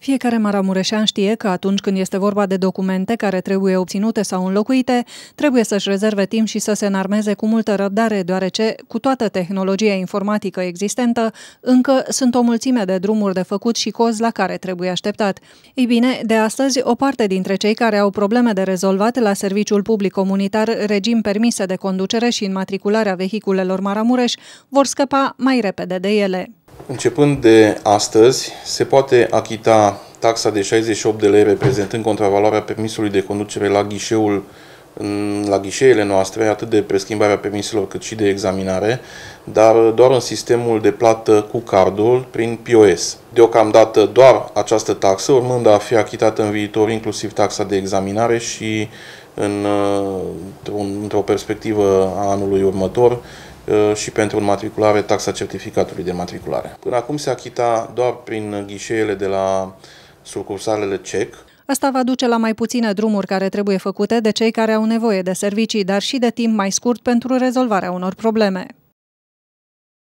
Fiecare maramureșean știe că atunci când este vorba de documente care trebuie obținute sau înlocuite, trebuie să-și rezerve timp și să se înarmeze cu multă răbdare, deoarece, cu toată tehnologia informatică existentă, încă sunt o mulțime de drumuri de făcut și cozi la care trebuie așteptat. Ei bine, de astăzi, o parte dintre cei care au probleme de rezolvat la serviciul public comunitar, regim permise de conducere și înmatricularea vehiculelor Maramureș, vor scăpa mai repede de ele. Începând de astăzi, se poate achita taxa de 68 de lei reprezentând contravaloarea permisului de conducere la ghișeul la ghișeele noastre, atât de preschimbarea permiselor cât și de examinare, dar doar în sistemul de plată cu cardul prin POS. Deocamdată doar această taxă, urmând a fi achitată în viitor inclusiv taxa de examinare și în, într-o perspectivă a anului următor, Uh, și pentru înmatriculare taxa certificatului de matriculare. Până acum se achita doar prin ghișeele de la sucursalele CEC, Asta va duce la mai puține drumuri care trebuie făcute de cei care au nevoie de servicii, dar și de timp mai scurt pentru rezolvarea unor probleme.